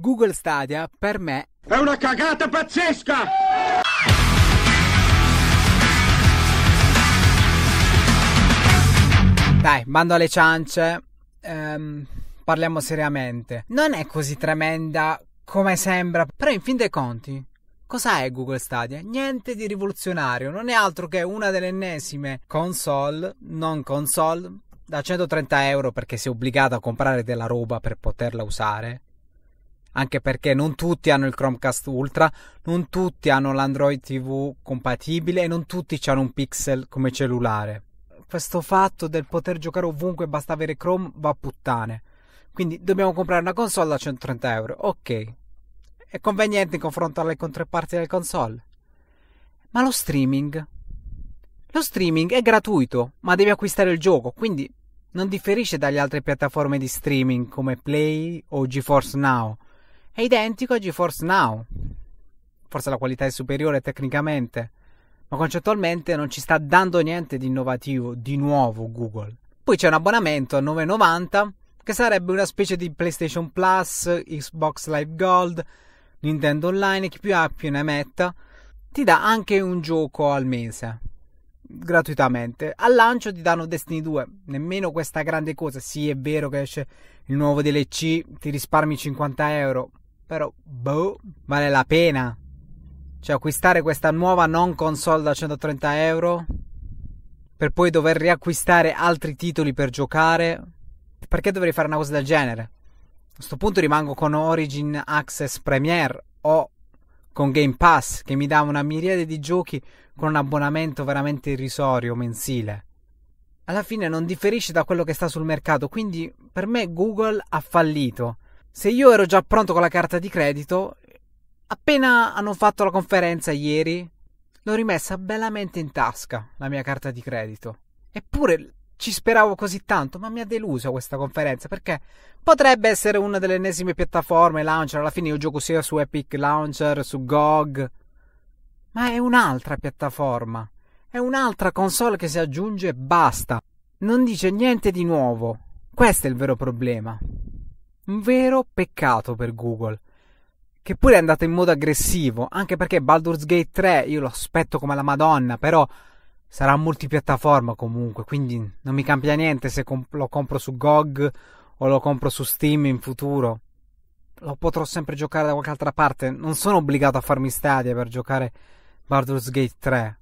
Google Stadia per me è una cagata pazzesca! Dai, bando alle ciance, ehm, parliamo seriamente. Non è così tremenda come sembra, però in fin dei conti Cosa è Google Stadia? Niente di rivoluzionario, non è altro che una delle ennesime console, non console, da 130 euro perché sei obbligato a comprare della roba per poterla usare, anche perché non tutti hanno il Chromecast Ultra, non tutti hanno l'Android TV compatibile e non tutti hanno un pixel come cellulare. Questo fatto del poter giocare ovunque basta avere Chrome va a puttane. Quindi dobbiamo comprare una console a 130 euro, ok. È conveniente in confronto alle controparti delle console. Ma lo streaming? Lo streaming è gratuito, ma devi acquistare il gioco, quindi non differisce dalle altre piattaforme di streaming come Play o GeForce Now è identico a GeForce Now. Forse la qualità è superiore tecnicamente, ma concettualmente non ci sta dando niente di innovativo, di nuovo Google. Poi c'è un abbonamento a 9,90 che sarebbe una specie di PlayStation Plus, Xbox Live Gold, Nintendo Online, chi più ha più ne metta. Ti dà anche un gioco al mese, gratuitamente. Al lancio ti danno Destiny 2, nemmeno questa grande cosa. Sì, è vero che esce il nuovo DLC, ti risparmi 50 euro, però, boh, vale la pena. Cioè, acquistare questa nuova non console da 130 euro per poi dover riacquistare altri titoli per giocare. Perché dovrei fare una cosa del genere? A questo punto rimango con Origin Access Premiere o con Game Pass che mi dà una miriade di giochi con un abbonamento veramente irrisorio mensile. Alla fine non differisce da quello che sta sul mercato, quindi per me Google ha fallito se io ero già pronto con la carta di credito, appena hanno fatto la conferenza ieri, l'ho rimessa bellamente in tasca la mia carta di credito. Eppure ci speravo così tanto, ma mi ha deluso questa conferenza perché potrebbe essere una delle ennesime piattaforme launcher. Alla fine io gioco sia su Epic Launcher, su GOG, ma è un'altra piattaforma. È un'altra console che si aggiunge e basta. Non dice niente di nuovo. Questo è il vero problema. Un vero peccato per Google. Che pure è andato in modo aggressivo, anche perché Baldur's Gate 3 io lo aspetto come la Madonna, però sarà multipiattaforma comunque, quindi non mi cambia niente se comp- lo compro su GOG o lo compro su Steam in futuro. Lo potrò sempre giocare da qualche altra parte, non sono obbligato a farmi stadia per giocare Baldur's Gate 3.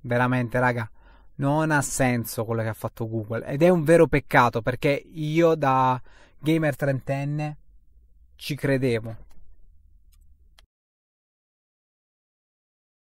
Veramente, raga non ha senso quello che ha fatto Google ed è un vero peccato perché io da gamer trentenne ci credevo